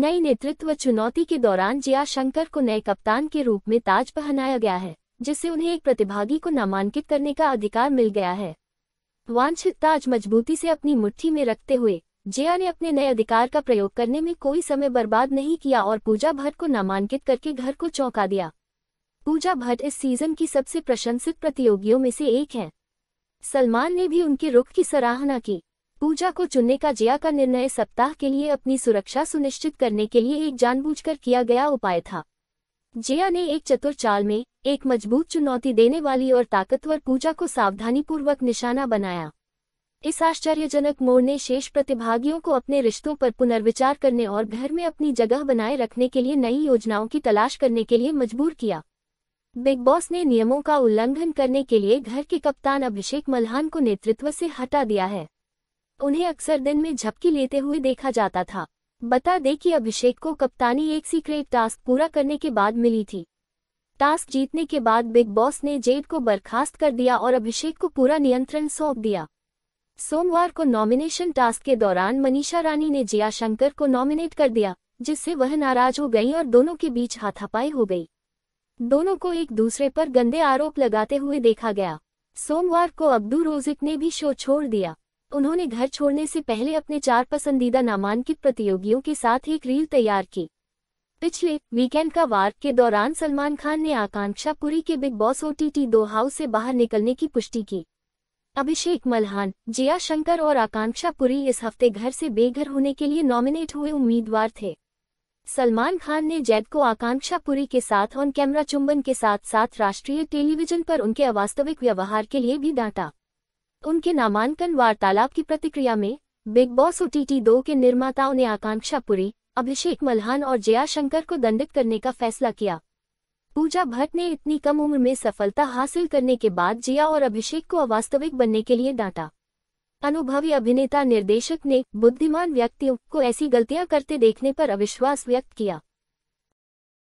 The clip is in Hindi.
नए नेतृत्व चुनौती के दौरान जिया शंकर को नए कप्तान के रूप में ताज पहनाया गया है जिससे उन्हें एक प्रतिभागी को नामांकित करने का अधिकार मिल गया है वांछित ताज मजबूती से अपनी मुट्ठी में रखते हुए जिया ने अपने नए अधिकार का प्रयोग करने में कोई समय बर्बाद नहीं किया और पूजा भट्ट को नामांकित करके घर को चौंका दिया पूजा भट्ट इस सीजन की सबसे प्रशंसित प्रतियोगियों में से एक है सलमान ने भी उनके रुख की सराहना की पूजा को चुनने का जिया का निर्णय सप्ताह के लिए अपनी सुरक्षा सुनिश्चित करने के लिए एक जानबूझकर किया गया उपाय था जिया ने एक चतुर चाल में एक मजबूत चुनौती देने वाली और ताकतवर पूजा को सावधानीपूर्वक निशाना बनाया इस आश्चर्यजनक मोड़ ने शेष प्रतिभागियों को अपने रिश्तों पर पुनर्विचार करने और घर में अपनी जगह बनाए रखने के लिए नई योजनाओं की तलाश करने के लिए मजबूर किया बिग बॉस ने नियमों का उल्लंघन करने के लिए घर के कप्तान अभिषेक मल्हान को नेतृत्व से हटा दिया है उन्हें अक्सर दिन में झपकी लेते हुए देखा जाता था बता दे कि अभिषेक को कप्तानी एक सीक्रेट टास्क पूरा करने के बाद मिली थी टास्क जीतने के बाद बिग बॉस ने जेड को बर्खास्त कर दिया और अभिषेक को पूरा नियंत्रण सौंप दिया सोमवार को नॉमिनेशन टास्क के दौरान मनीषा रानी ने जिया शंकर को नॉमिनेट कर दिया जिससे वह नाराज हो गई और दोनों के बीच हाथापाई हो गई दोनों को एक दूसरे पर गंदे आरोप लगाते हुए देखा गया सोमवार को अब्दू रोजिक ने भी शो छोड़ दिया उन्होंने घर छोड़ने से पहले अपने चार पसंदीदा नामांकित प्रतियोगियों के साथ एक रील तैयार की पिछले वीकेंड का वार के दौरान सलमान खान ने आकांक्षा पुरी के बिग बॉस ओटीटी दो हाउस से बाहर निकलने की पुष्टि की अभिषेक मल्हान जिया शंकर और आकांक्षा पुरी इस हफ्ते घर से बेघर होने के लिए नॉमिनेट हुए उम्मीदवार थे सलमान खान ने जैद को आकांक्षा पुरी के साथ ऑन कैमरा चुंबन के साथ साथ राष्ट्रीय टेलीविजन पर उनके अवास्तविक व्यवहार के लिए भी डांटा उनके नामांकन वार्तालाप की प्रतिक्रिया में बिग बॉस ओटीटी दो के निर्माताओं ने आकांक्षा पुरी अभिषेक मल्हान और जया शंकर को दंडित करने का फैसला किया पूजा भट्ट ने इतनी कम उम्र में सफलता हासिल करने के बाद जिया और अभिषेक को अवास्तविक बनने के लिए डांटा अनुभवी अभिनेता निर्देशक ने बुद्धिमान व्यक्तियों को ऐसी गलतियां करते देखने पर अविश्वास व्यक्त किया